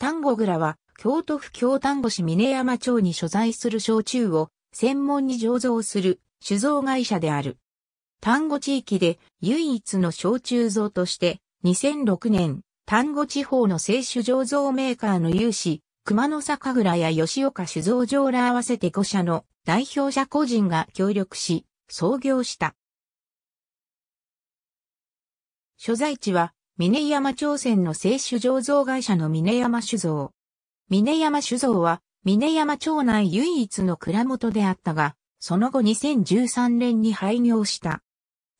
丹後蔵は、京都府京丹後市峰山町に所在する焼酎を専門に醸造する酒造会社である。丹後地域で唯一の焼酎造として、2006年、丹後地方の清酒醸造メーカーの有志、熊野酒蔵や吉岡酒造場ら合わせて5社の代表者個人が協力し、創業した。所在地は峰山朝鮮の清酒醸造会社の峰山酒造。峰山酒造は、峰山町内唯一の蔵元であったが、その後2013年に廃業した。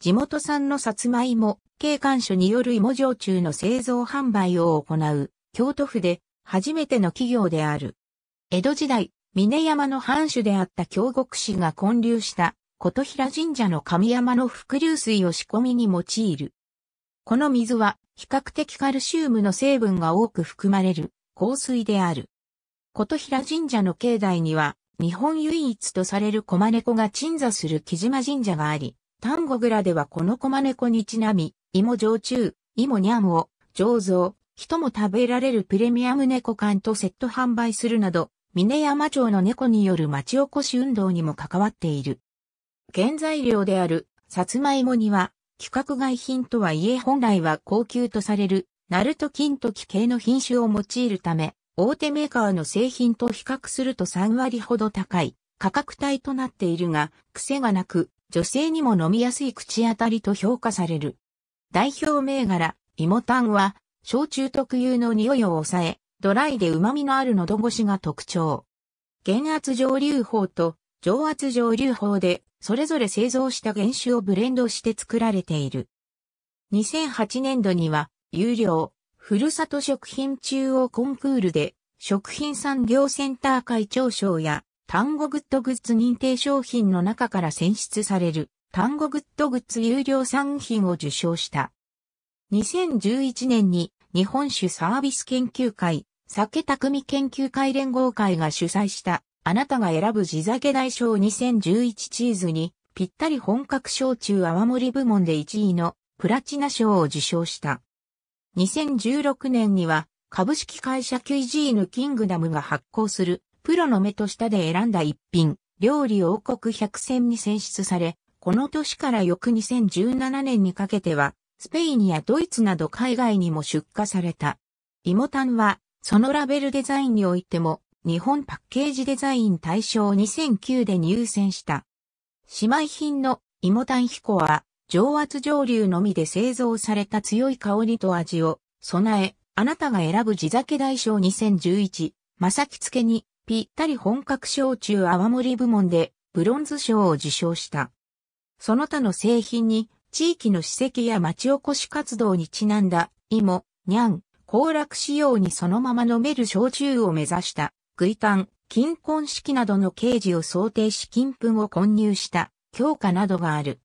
地元産のさつまいも、警官所による芋焼酎の製造販売を行う、京都府で初めての企業である。江戸時代、峰山の藩主であった京極氏が建立した、琴平神社の神山の伏流水を仕込みに用いる。この水は、比較的カルシウムの成分が多く含まれる香水である。琴平神社の境内には、日本唯一とされる駒猫が鎮座する木島神社があり、丹後蔵ではこの駒猫にちなみ、芋焼酎、芋ニャンを醸造、人も食べられるプレミアム猫缶とセット販売するなど、峰山町の猫による町おこし運動にも関わっている。原材料である、さつまいもには、規格外品とはいえ本来は高級とされる、ナルト金時系の品種を用いるため、大手メーカーの製品と比較すると3割ほど高い価格帯となっているが、癖がなく、女性にも飲みやすい口当たりと評価される。代表銘柄、イモタンは、焼酎特有の匂いを抑え、ドライで旨味のある喉越しが特徴。減圧蒸留法と上圧蒸留法でそれぞれ製造した原酒をブレンドして作られている。2008年度には、有料、ふるさと食品中央コンクールで、食品産業センター会長賞や、単語グッドグッズ認定商品の中から選出される、単語グッドグッズ有料産品を受賞した。2011年に、日本酒サービス研究会、酒匠研究会連合会が主催したあなたが選ぶ地酒大賞2011チーズに、ぴったり本格焼酎泡盛部門で1位のプラチナ賞を受賞した。2016年には、株式会社 QG のキングダムが発行する、プロの目と舌で選んだ一品、料理王国百選に選出され、この年から翌2017年にかけては、スペインやドイツなど海外にも出荷された。リモタンは、そのラベルデザインにおいても、日本パッケージデザイン大賞2009で入選した。姉妹品の芋炭彦は、上圧上流のみで製造された強い香りと味を備え、あなたが選ぶ地酒大賞2011、まさきつけに、ぴったり本格焼酎泡盛部門でブロンズ賞を受賞した。その他の製品に、地域の史跡や町おこし活動にちなんだ、芋、にゃん、行楽仕様にそのまま飲める焼酎を目指したグタ金婚式などの刑事を想定し金粉を混入した強化などがある。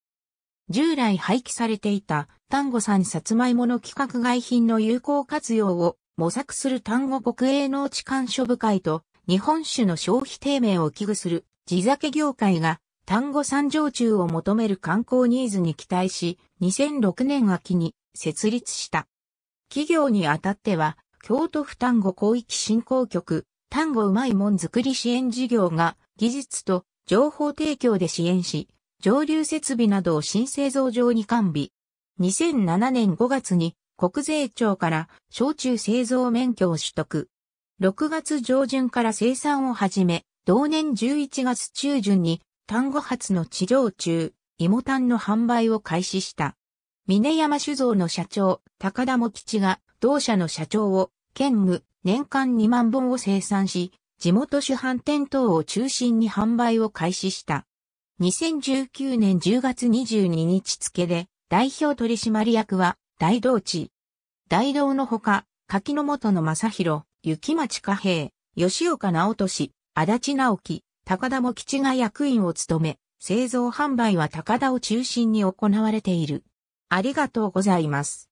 従来廃棄されていた単語産さつまいもの規格外品の有効活用を模索する単語国営農地鑑所部会と日本酒の消費低迷を危惧する地酒業界が単語産常駐を求める観光ニーズに期待し2006年秋に設立した。企業にあたっては京都府単語広域振興局単語うまいもん作り支援事業が技術と情報提供で支援し、上流設備などを新製造場に完備。2007年5月に国税庁から焼酎製造免許を取得。6月上旬から生産を始め、同年11月中旬に単語発の地上中、芋炭の販売を開始した。峰山酒造の社長、高田茂吉が同社の社長を兼務、年間2万本を生産し、地元主販店等を中心に販売を開始した。2019年10月22日付で、代表取締役は、大道地。大道のほか、柿の本の正宏、雪町加平、吉岡直俊、足立直樹、高田も吉が役員を務め、製造販売は高田を中心に行われている。ありがとうございます。